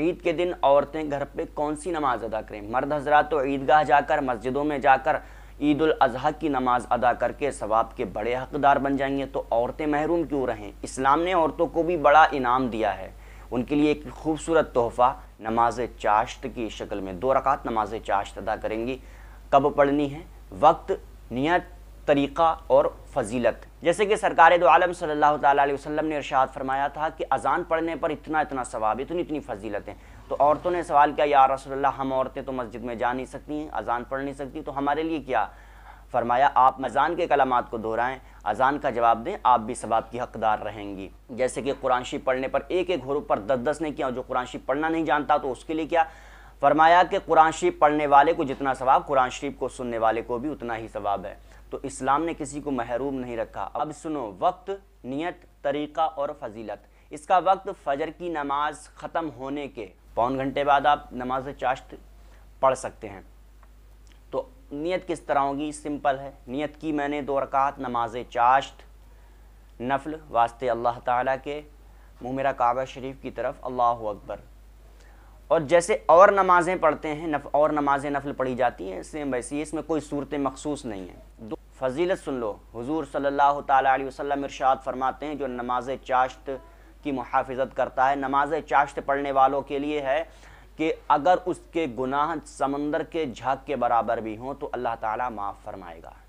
ईद के दिन औरतें घर पे कौन सी नमाज अदा करें मर्द हजरा तो ईदगाह जाकर मस्जिदों में जाकर ईद अजहा की नमाज अदा करके सवाब के बड़े हकदार बन जाएंगे तो औरतें महरूम क्यों रहें इस्लाम ने औरतों को भी बड़ा इनाम दिया है उनके लिए एक खूबसूरत तोहफ़ा नमाज चाश्त की शक्ल में दो रकात नमाज चाश्त अदा करेंगी कब पढ़नी है वक्त नियत तरीक़ा और फजीलत जैसे कि सरकार दो आलम सल्लल्लाहु अलैहि वसल्लम ने इरशाद फरमाया था कि अजान पढ़ने पर इतना इतना सवाब इतनी इतनी फजीलतें तो औरतों ने सवाल किया या रसोल्ला हम औरतें तो मस्जिद में जा नहीं सकती हैं अजान पढ़ नहीं सकती तो हमारे लिए क्या फरमाया आप अजान के कलामात को दोहराएं अजान का जवाब दें आप भी सवाब की हकदार रहेंगी जैसे कि कुरानशी पढ़ने पर एक एक घरों पर दस दस ने किया जो कुरानशी पढ़ना नहीं जानता तो उसके लिए क्या फरमाया कि कुरान शरीफ पढ़ने वाले को जितना सवाब कुरान शरीफ को सुनने वाले को भी उतना ही सवाब है तो इस्लाम ने किसी को महरूम नहीं रखा अब सुनो वक्त नियत तरीक़ा और फजीलत इसका वक्त फजर की नमाज ख़त्म होने के पौन घंटे बाद आप नमाज चाश्त पढ़ सकते हैं तो नियत किस तरह होगी सिंपल है नियत की मैंने दो रकात नमाज चाश्त नफल वास्ते अल्लाह ताला के मुँह मेरा काबा शरीफ की तरफ अल्लाह अकबर और जैसे और नमाज़ें पढ़ते हैं नफ और नमाज़ें नफल पढ़ी जाती हैं सेम वैसी इसमें कोई सूरत मखसूस नहीं है दो फजीलत सुन लो हुजूर सल्लल्लाहु अलैहि वसल्लम इरशाद फरमाते हैं जो नमाज चाश्त की मुहाफ़त करता है नमाज चाश्त पढ़ने वालों के लिए है कि अगर उसके गुनाह समंदर के झाग के बराबर भी हों तो अल्लाह ताला माफ़ फरमाएगा